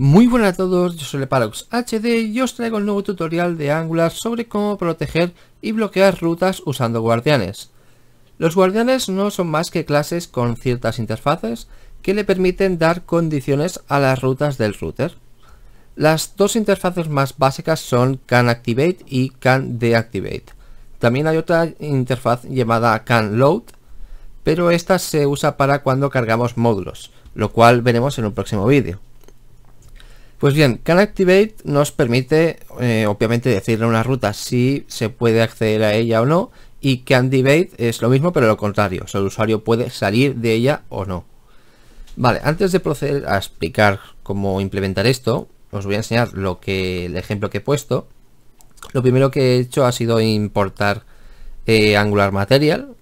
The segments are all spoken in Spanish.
Muy buenas a todos, yo soy Leparox HD y os traigo el nuevo tutorial de Angular sobre cómo proteger y bloquear rutas usando guardianes. Los guardianes no son más que clases con ciertas interfaces que le permiten dar condiciones a las rutas del router. Las dos interfaces más básicas son CanActivate y CanDeactivate. También hay otra interfaz llamada CanLoad, pero esta se usa para cuando cargamos módulos, lo cual veremos en un próximo vídeo. Pues bien, CanActivate nos permite eh, obviamente decirle una ruta si se puede acceder a ella o no y CanDebate es lo mismo pero lo contrario, o sea, el usuario puede salir de ella o no. Vale, antes de proceder a explicar cómo implementar esto, os voy a enseñar lo que el ejemplo que he puesto. Lo primero que he hecho ha sido importar eh, Angular Material,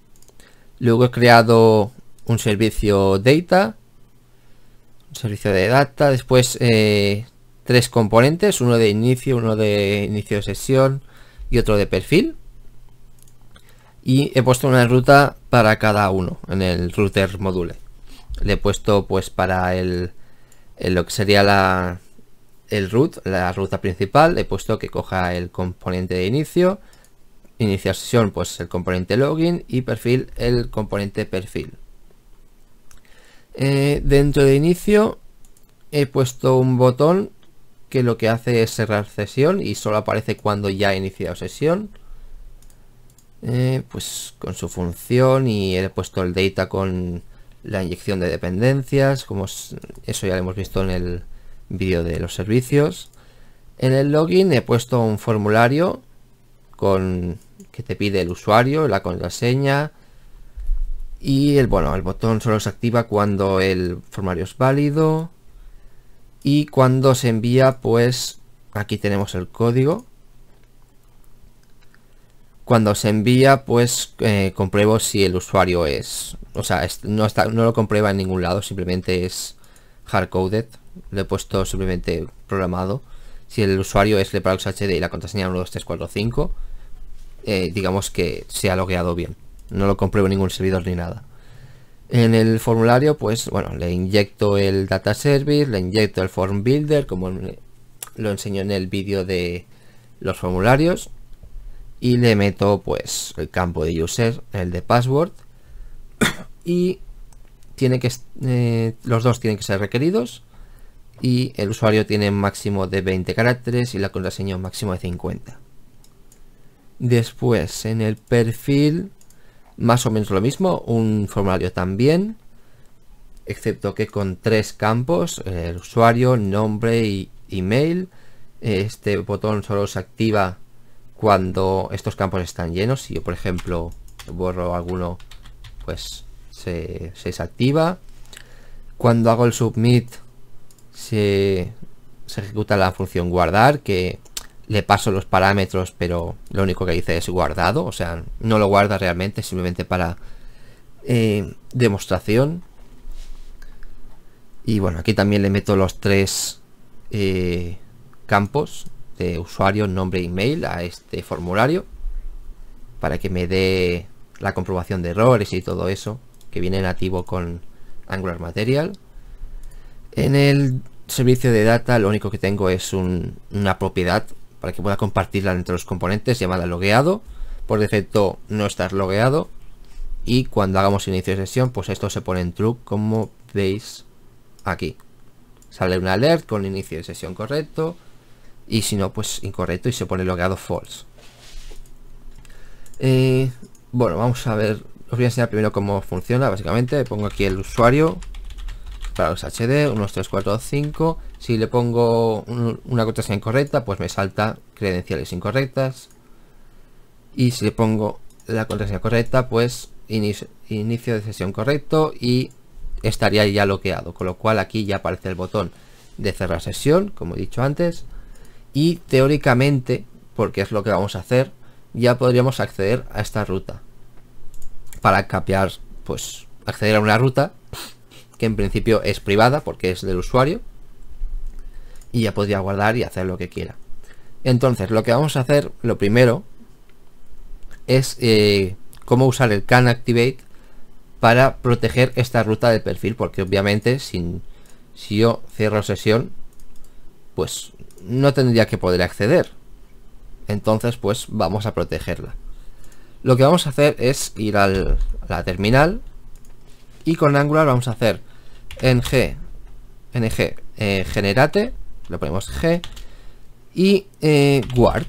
luego he creado un servicio data servicio de data, después eh, tres componentes, uno de inicio, uno de inicio de sesión y otro de perfil. Y he puesto una ruta para cada uno en el router module. Le he puesto pues para el, lo que sería la, el root, la ruta principal, he puesto que coja el componente de inicio, iniciar sesión pues el componente login y perfil el componente perfil. Eh, dentro de inicio he puesto un botón que lo que hace es cerrar sesión y solo aparece cuando ya ha iniciado sesión. Eh, pues con su función y he puesto el data con la inyección de dependencias, como eso ya lo hemos visto en el vídeo de los servicios. En el login he puesto un formulario con que te pide el usuario, la contraseña, y el, bueno, el botón solo se activa cuando el formulario es válido. Y cuando se envía, pues aquí tenemos el código. Cuando se envía, pues eh, compruebo si el usuario es... O sea, no, no lo comprueba en ningún lado, simplemente es hardcoded. Lo he puesto simplemente programado. Si el usuario es HD y la contraseña 12345, eh, digamos que se ha logueado bien no lo compruebo ningún servidor ni nada. En el formulario, pues bueno, le inyecto el data service, le inyecto el form builder, como lo enseño en el vídeo de los formularios, y le meto pues el campo de user, el de password, y tiene que eh, los dos tienen que ser requeridos y el usuario tiene máximo de 20 caracteres y la contraseña un máximo de 50. Después en el perfil más o menos lo mismo, un formulario también, excepto que con tres campos, eh, el usuario, nombre y email. Eh, este botón solo se activa cuando estos campos están llenos. Si yo, por ejemplo, borro alguno, pues se, desactiva. Cuando hago el submit, se, se ejecuta la función guardar, que le paso los parámetros, pero lo único que dice es guardado, o sea, no lo guarda realmente, simplemente para eh, demostración. Y bueno, aquí también le meto los tres eh, campos de usuario, nombre, e email a este formulario para que me dé la comprobación de errores y todo eso que viene nativo con Angular Material. En el servicio de data lo único que tengo es una propiedad para que pueda compartirla entre los componentes, llamada logueado. Por defecto no estás logueado. Y cuando hagamos inicio de sesión, pues esto se pone en true como veis aquí. Sale un alert con inicio de sesión correcto. Y si no, pues incorrecto y se pone logueado false. Eh, bueno, vamos a ver. Os voy a enseñar primero cómo funciona, básicamente. Pongo aquí el usuario para los HD, unos 3, 4, 5. Si le pongo una contraseña incorrecta, pues me salta credenciales incorrectas. Y si le pongo la contraseña correcta, pues inicio, de sesión correcto y estaría ya bloqueado. Con lo cual aquí ya aparece el botón de cerrar sesión, como he dicho antes. Y teóricamente, porque es lo que vamos a hacer, ya podríamos acceder a esta ruta. Para pues acceder a una ruta que en principio es privada porque es del usuario y ya podría guardar y hacer lo que quiera. Entonces, lo que vamos a hacer, lo primero, es eh, cómo usar el can activate para proteger esta ruta de perfil, porque obviamente sin, si yo cierro sesión, pues no tendría que poder acceder. Entonces, pues vamos a protegerla. Lo que vamos a hacer es ir a la terminal y con Angular vamos a hacer ng, ng eh, generate le ponemos G y eh, guard.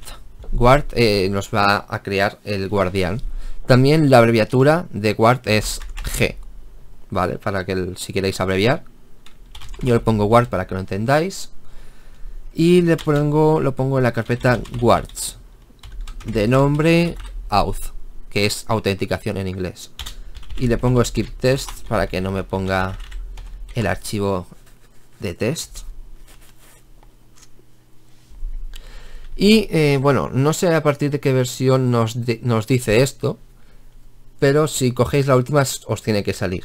Guard eh, nos va a crear el guardián. También la abreviatura de guard es G, ¿vale? Para que si queréis abreviar. Yo le pongo guard para que lo entendáis. Y le pongo, lo pongo en la carpeta guards. De nombre auth, que es autenticación en inglés. Y le pongo skip test para que no me ponga el archivo de test Y eh, bueno, no sé a partir de qué versión nos, dice esto, pero si cogéis la última os tiene que salir.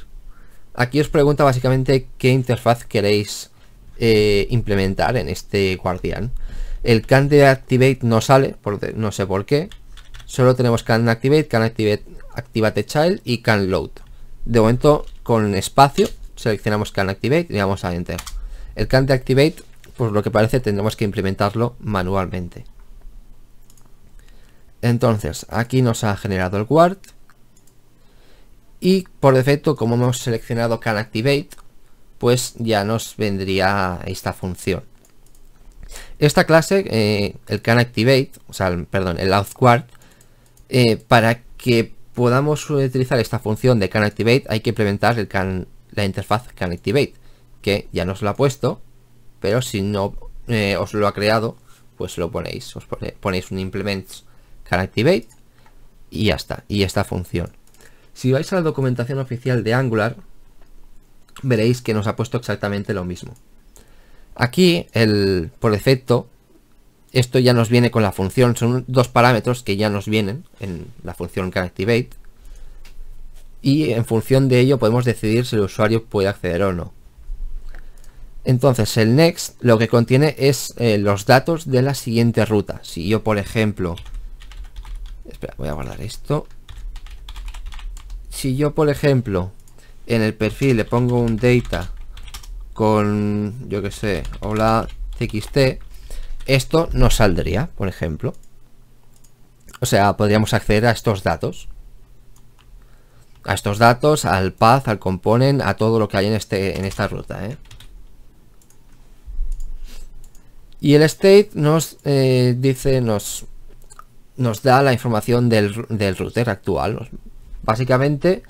Aquí os pregunta básicamente qué interfaz queréis eh, implementar en este guardián. El can de activate no sale, no sé por qué. Solo tenemos can activate, can activate, child y can load. De momento con espacio seleccionamos can activate y vamos a enter. El can de pues lo que parece tendremos que implementarlo manualmente. Entonces, aquí nos ha generado el guard. Y por defecto, como hemos seleccionado can activate, pues ya nos vendría esta función. Esta clase, eh, el can activate, o sea, perdón, el out eh, para que podamos utilizar esta función de canActivate hay que implementar el can, la interfaz can activate, que ya nos lo ha puesto pero si no eh, os lo ha creado, pues lo ponéis, os ponéis un implements activate y ya está, y esta función. Si vais a la documentación oficial de Angular, veréis que nos ha puesto exactamente lo mismo. Aquí, el, por defecto, esto ya nos viene con la función, son dos parámetros que ya nos vienen en la función activate y en función de ello podemos decidir si el usuario puede acceder o no. Entonces el next lo que contiene es eh, los datos de la siguiente ruta. Si yo, por ejemplo, espera, voy a guardar esto. Si yo, por ejemplo, en el perfil le pongo un data con, yo que sé, hola txt, esto no saldría, por ejemplo. O sea, podríamos acceder a estos datos. A estos datos, al path, al component, a todo lo que hay en, este, en esta ruta, ¿eh? Y el state nos eh, dice, nos, nos da la información del, router actual. Básicamente,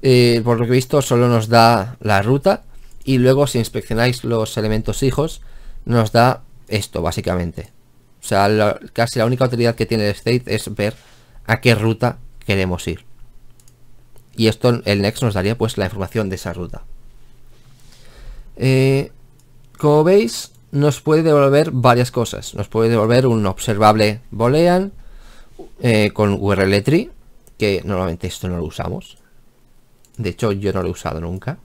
eh, por lo que he visto, solo nos da la ruta y luego si inspeccionáis los elementos hijos, nos da esto, básicamente. O sea, casi la única utilidad que tiene el state es ver a qué ruta queremos ir. Y esto, el next nos daría pues la información de esa ruta. Eh, como veis, nos puede devolver varias cosas. Nos puede devolver un observable boolean eh, con URL tree, que normalmente esto no lo usamos. De hecho, yo no lo he usado nunca.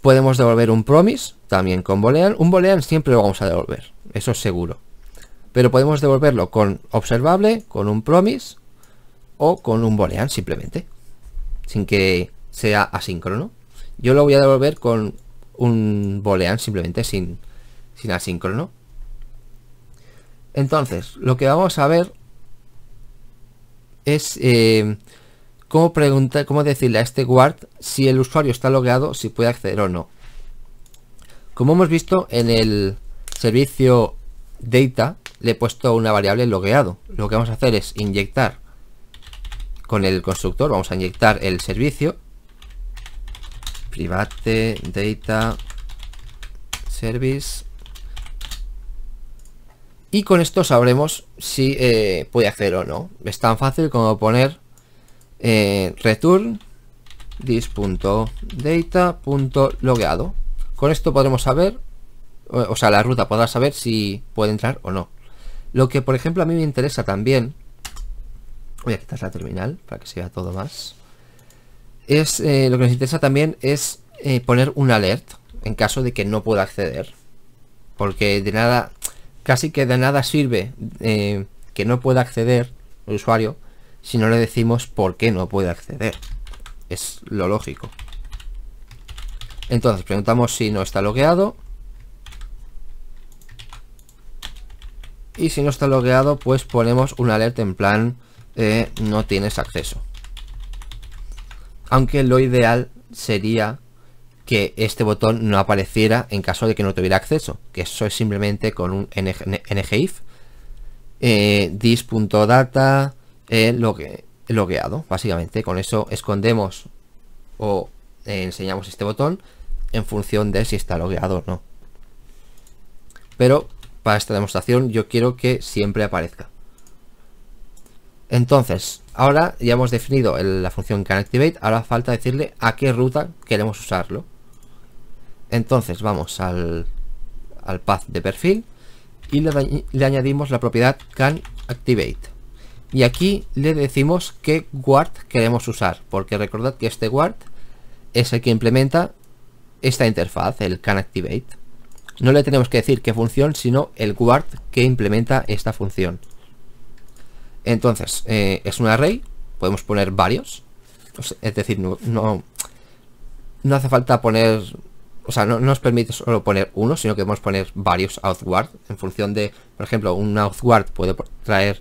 Podemos devolver un promise, también con boolean. Un boolean siempre lo vamos a devolver, eso es seguro. Pero podemos devolverlo con observable, con un promise o con un boolean simplemente. Sin que sea asíncrono. Yo lo voy a devolver con un boolean simplemente sin sin asíncrono. Entonces, lo que vamos a ver es eh, cómo, preguntar, cómo decirle a este guard si el usuario está logueado, si puede acceder o no. Como hemos visto en el servicio data, le he puesto una variable logueado. Lo que vamos a hacer es inyectar con el constructor, vamos a inyectar el servicio private data service y con esto sabremos si eh, puede hacer o no. Es tan fácil como poner eh, return Con esto podremos saber, o, sea, la ruta podrá saber si puede entrar o no. Lo que, por ejemplo, a mí me interesa también, voy a quitar la terminal para que se vea todo más, es eh, lo que nos interesa también es eh, poner un alert en caso de que no pueda acceder. Porque de nada, casi que de nada sirve eh, que no pueda acceder el usuario si no le decimos por qué no puede acceder. Es lo lógico. Entonces, preguntamos si no está logueado. Y si no está logueado, pues ponemos una alerta en plan eh, no tienes acceso. Aunque lo ideal sería que este botón no apareciera en caso de que no tuviera acceso, que eso es simplemente con un ngif eh, dis.data eh, logueado, básicamente. Con eso escondemos o eh, enseñamos este botón en función de si está logueado o no. Pero para esta demostración yo quiero que siempre aparezca. Entonces, ahora ya hemos definido la función CanActivate, ahora falta decirle a qué ruta queremos usarlo. Entonces vamos al, al path de perfil y le, añadimos la propiedad can activate Y aquí le decimos qué guard queremos usar, porque recordad que este guard es el que implementa esta interfaz, el can activate No le tenemos que decir qué función, sino el guard que implementa esta función. Entonces, eh, es un array, podemos poner varios, es decir, no, no hace falta poner o sea, no, nos permite solo poner uno, sino que podemos poner varios outward en función de, por ejemplo, un outward puede traer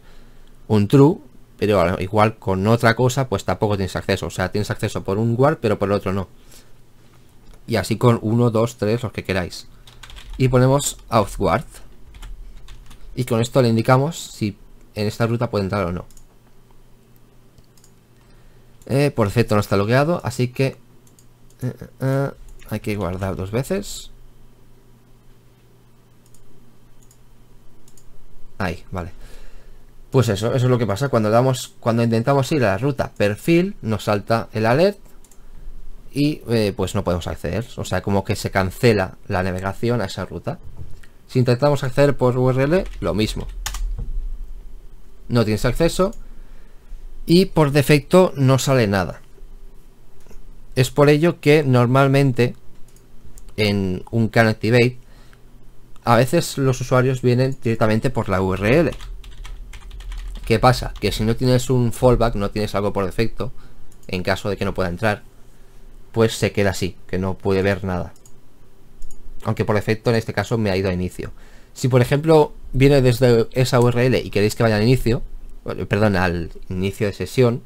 un true, pero igual con otra cosa pues tampoco tienes acceso, o sea, tienes acceso por un guard pero por el otro no. Y así con uno, dos, tres, los que queráis. Y ponemos outward. Y con esto le indicamos si en esta ruta puede entrar o no. Eh, por defecto no está logueado, así que... Eh, eh, hay que guardar dos veces. Ahí, vale. Pues eso, eso es lo que pasa. Cuando damos, cuando intentamos ir a la ruta perfil, nos salta el alert y eh, pues no podemos acceder. O sea, como que se cancela la navegación a esa ruta. Si intentamos acceder por URL, lo mismo. No tienes acceso y por defecto no sale nada. Es por ello que normalmente en un Can Activate, a veces los usuarios vienen directamente por la URL. ¿Qué pasa? Que si no tienes un fallback, no tienes algo por defecto, en caso de que no pueda entrar, pues se queda así, que no puede ver nada. Aunque por defecto en este caso me ha ido a inicio. Si por ejemplo viene desde esa URL y queréis que vaya al inicio, perdón, al inicio de sesión,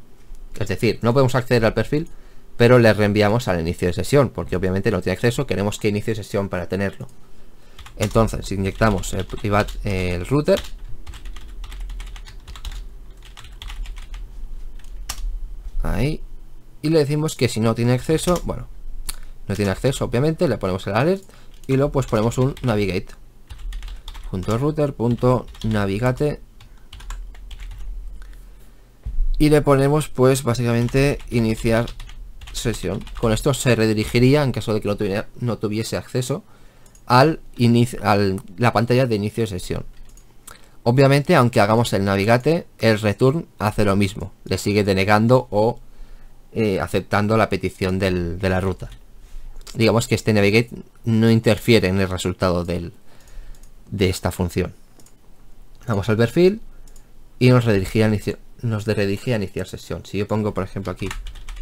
es decir, no podemos acceder al perfil, pero le reenviamos al inicio de sesión, porque obviamente no tiene acceso, queremos que inicie sesión para tenerlo. Entonces, inyectamos el, router. Ahí. Y le decimos que si no tiene acceso, bueno, no tiene acceso, obviamente, le ponemos el alert y luego pues ponemos un navigate. Punto router punto navigate y le ponemos pues básicamente iniciar sesión. Con esto se redirigiría, en caso de que no, tuviese acceso, al inicio, a la pantalla de inicio de sesión. Obviamente, aunque hagamos el navigate, el return hace lo mismo. Le sigue denegando o eh, aceptando la petición de la ruta. Digamos que este navigate no interfiere en el resultado de esta función. Vamos al perfil y nos redirigía nos redirige a iniciar sesión. Si yo pongo, por ejemplo, aquí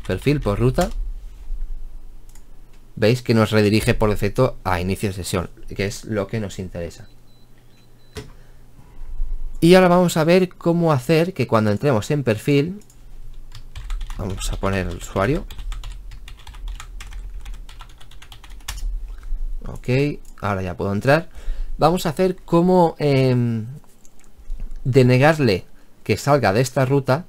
perfil por ruta, veis que nos redirige por defecto a inicio de sesión, que es lo que nos interesa. Y ahora vamos a ver cómo hacer que cuando entremos en perfil, vamos a poner el usuario. Ok, ahora ya puedo entrar. Vamos a hacer cómo em, denegarle que salga de esta ruta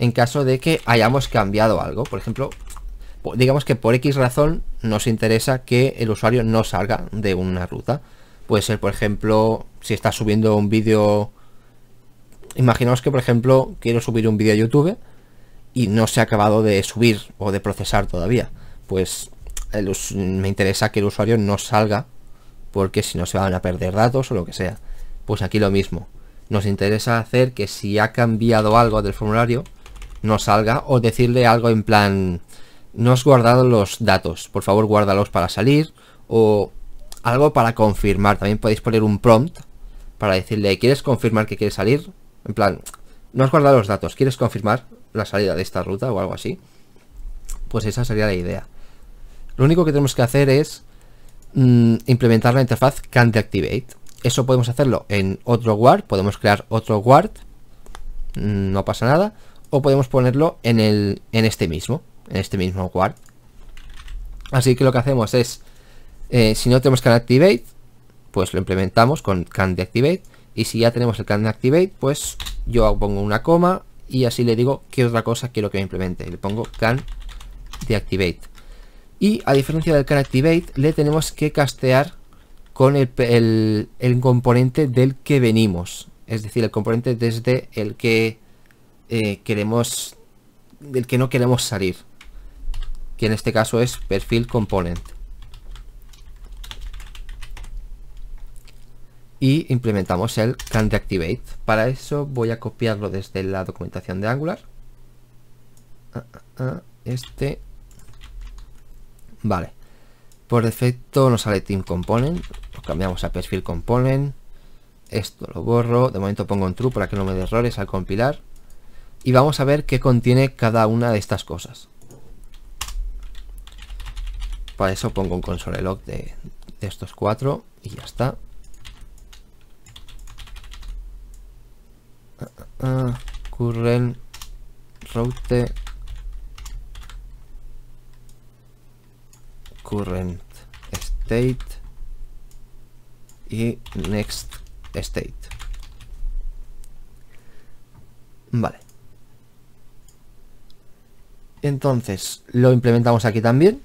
en caso de que hayamos cambiado algo. Por ejemplo, digamos que por X razón nos interesa que el usuario no salga de una ruta. Puede ser, por ejemplo, si está subiendo un vídeo... Imaginaos que, por ejemplo, quiero subir un vídeo a YouTube y no se ha acabado de subir o de procesar todavía. Pues me interesa que el usuario no salga porque si no se van a perder datos o lo que sea. Pues aquí lo mismo. Nos interesa hacer que si ha cambiado algo del formulario, no salga o decirle algo en plan no has guardado los datos, por favor guárdalos para salir o algo para confirmar. También podéis poner un prompt para decirle ¿quieres confirmar que quieres salir? En plan, no has guardado los datos, ¿quieres confirmar la salida de esta ruta o algo así? Pues esa sería la idea. Lo único que tenemos que hacer es mm, implementar la interfaz deactivate Eso podemos hacerlo en otro guard, podemos crear otro guard, mm, no pasa nada o podemos ponerlo en, el, en este mismo, en este mismo guard. Así que lo que hacemos es, eh, si no tenemos can activate, pues lo implementamos con can deactivate. Y si ya tenemos el can deactivate pues yo pongo una coma y así le digo que otra cosa quiero que me implemente. Le pongo can deactivate. Y a diferencia del can activate, le tenemos que castear con el componente del que venimos. Es decir, el componente desde el que eh, queremos del que no queremos salir que en este caso es perfil component y implementamos el can activate para eso voy a copiarlo desde la documentación de angular ah, ah, ah, este vale por defecto nos sale team component lo cambiamos a perfil component esto lo borro de momento pongo en true para que no me dé errores al compilar y vamos a ver qué contiene cada una de estas cosas. Para eso pongo un console log de, estos cuatro y ya está. Ah, ah, ah, current route current state y next state. Vale. Entonces, lo implementamos aquí también.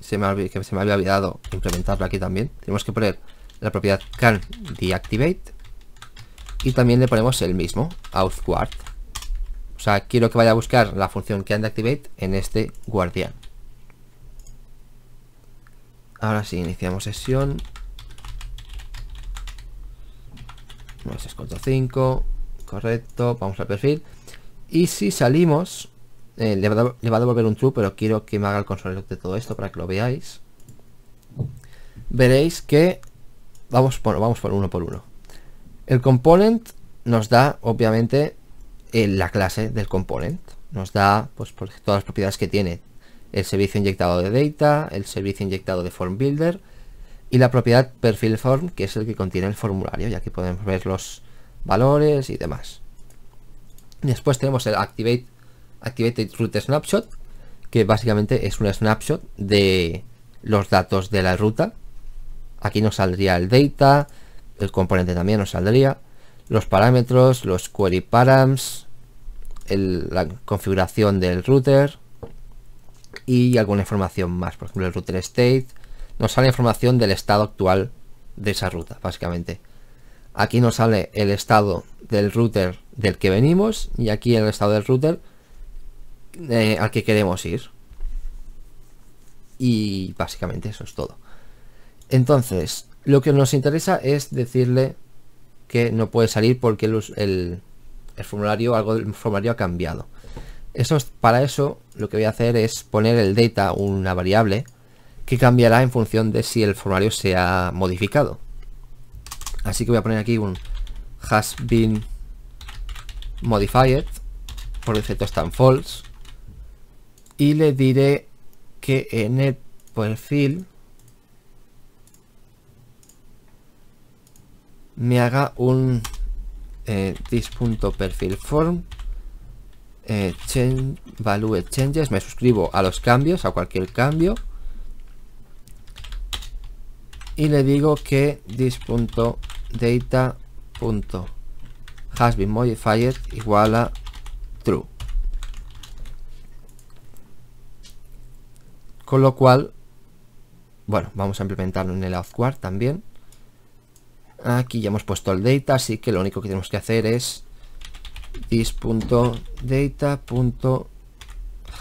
Se me, había, olvidado implementarlo aquí también. Tenemos que poner la propiedad can deactivate. Y también le ponemos el mismo, outguard. O sea, quiero que vaya a buscar la función can deactivate en este guardián. Ahora sí, iniciamos sesión. 96.5. Correcto, vamos al perfil. Y si salimos, eh, le, va, a devolver un true, pero quiero que me haga el console de todo esto para que lo veáis. Veréis que vamos por, vamos por uno por uno. El component nos da, obviamente, eh, la clase del component. Nos da pues, todas las propiedades que tiene. El servicio inyectado de data, el servicio inyectado de form builder y la propiedad perfil form, que es el que contiene el formulario. Y aquí podemos ver los valores y demás. Después tenemos el Activate, Activated Route Snapshot, que básicamente es un snapshot de los datos de la ruta. Aquí nos saldría el data, el componente también nos saldría, los parámetros, los query params, la configuración del router y alguna información más, por ejemplo el router state. Nos sale información del estado actual de esa ruta, básicamente. Aquí nos sale el estado del router del que venimos y aquí el estado del router eh, al que queremos ir. Y básicamente eso es todo. Entonces, lo que nos interesa es decirle que no puede salir porque el, formulario, algo del formulario ha cambiado. Eso para eso lo que voy a hacer es poner el data, una variable, que cambiará en función de si el formulario se ha modificado. Así que voy a poner aquí un has been modified, por defecto está en false, y le diré que en el perfil me haga un eh, form eh, value changes, me suscribo a los cambios, a cualquier cambio y le digo que Dis.perfilform data punto has been modified igual a true con lo cual bueno vamos a implementarlo en el outquart también aquí ya hemos puesto el data así que lo único que tenemos que hacer es this.data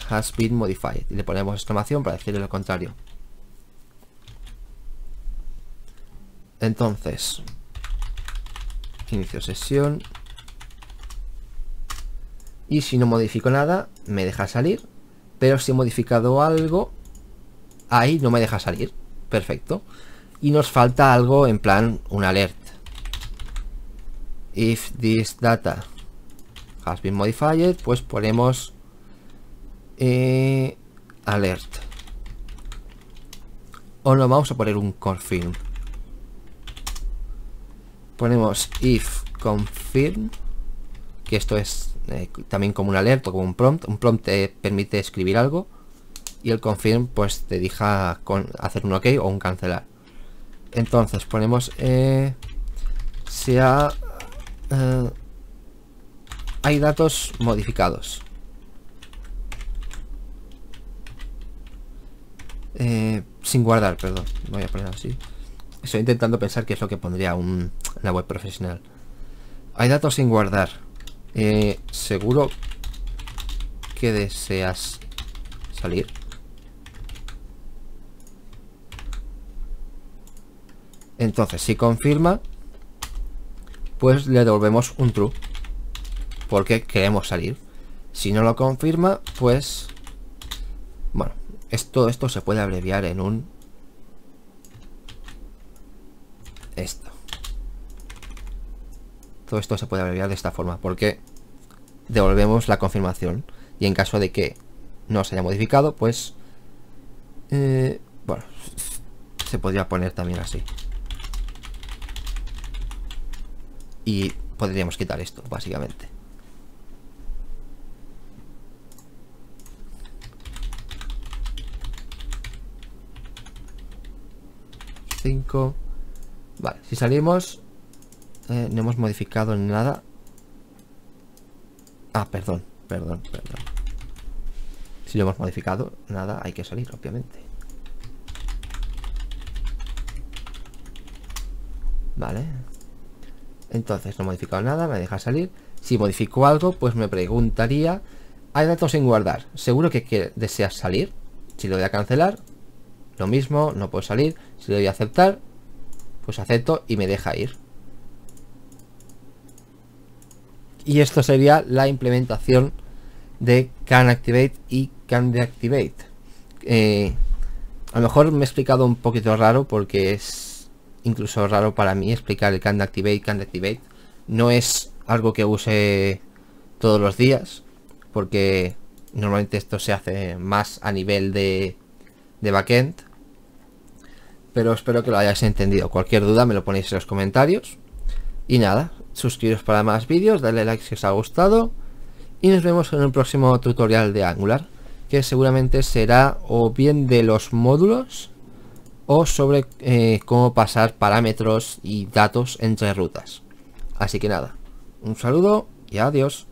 has been modified y le ponemos exclamación para decirle lo contrario entonces inicio sesión. Y si no modifico nada, me deja salir. Pero si he modificado algo, ahí no me deja salir. Perfecto. Y nos falta algo en plan un alert. If this data has been modified, pues ponemos eh, alert. O no, vamos a poner un confirm ponemos if confirm, que esto es eh, también como un alerta, como un prompt. Un prompt te permite escribir algo y el confirm pues te deja con hacer un ok o un cancelar. Entonces ponemos eh, sea eh, hay datos modificados. sin guardar, perdón. Voy a poner así. Estoy intentando pensar qué es lo que pondría un, una web profesional. Hay datos sin guardar. Eh, seguro que deseas salir. Entonces, si confirma, pues le devolvemos un true. Porque queremos salir. Si no lo confirma, pues... Bueno, esto, esto se puede abreviar en un esto. Todo esto se puede abreviar de esta forma porque devolvemos la confirmación y en caso de que no se haya modificado, pues... Eh, bueno, se podría poner también así. Y podríamos quitar esto, básicamente. Cinco. Vale, si salimos... Eh, no hemos modificado nada. Ah, perdón, perdón, perdón. Si lo hemos modificado, nada, hay que salir, obviamente. Vale. Entonces, no he modificado nada, me deja salir. Si modifico algo, pues me preguntaría... Hay datos sin guardar. Seguro que, que deseas salir. Si lo voy a cancelar, lo mismo, no puedo salir. Si lo voy a aceptar, pues acepto y me deja ir. Y esto sería la implementación de can activate y can deactivate. Eh, a lo mejor me he explicado un poquito raro porque es incluso raro para mí explicar el can activate, can No es algo que use todos los días porque normalmente esto se hace más a nivel de backend pero espero que lo hayáis entendido. Cualquier duda me lo ponéis en los comentarios. Y nada, suscribiros para más vídeos, darle like si os ha gustado y nos vemos en el próximo tutorial de Angular, que seguramente será o bien de los módulos o sobre eh, cómo pasar parámetros y datos entre rutas. Así que nada, un saludo y adiós.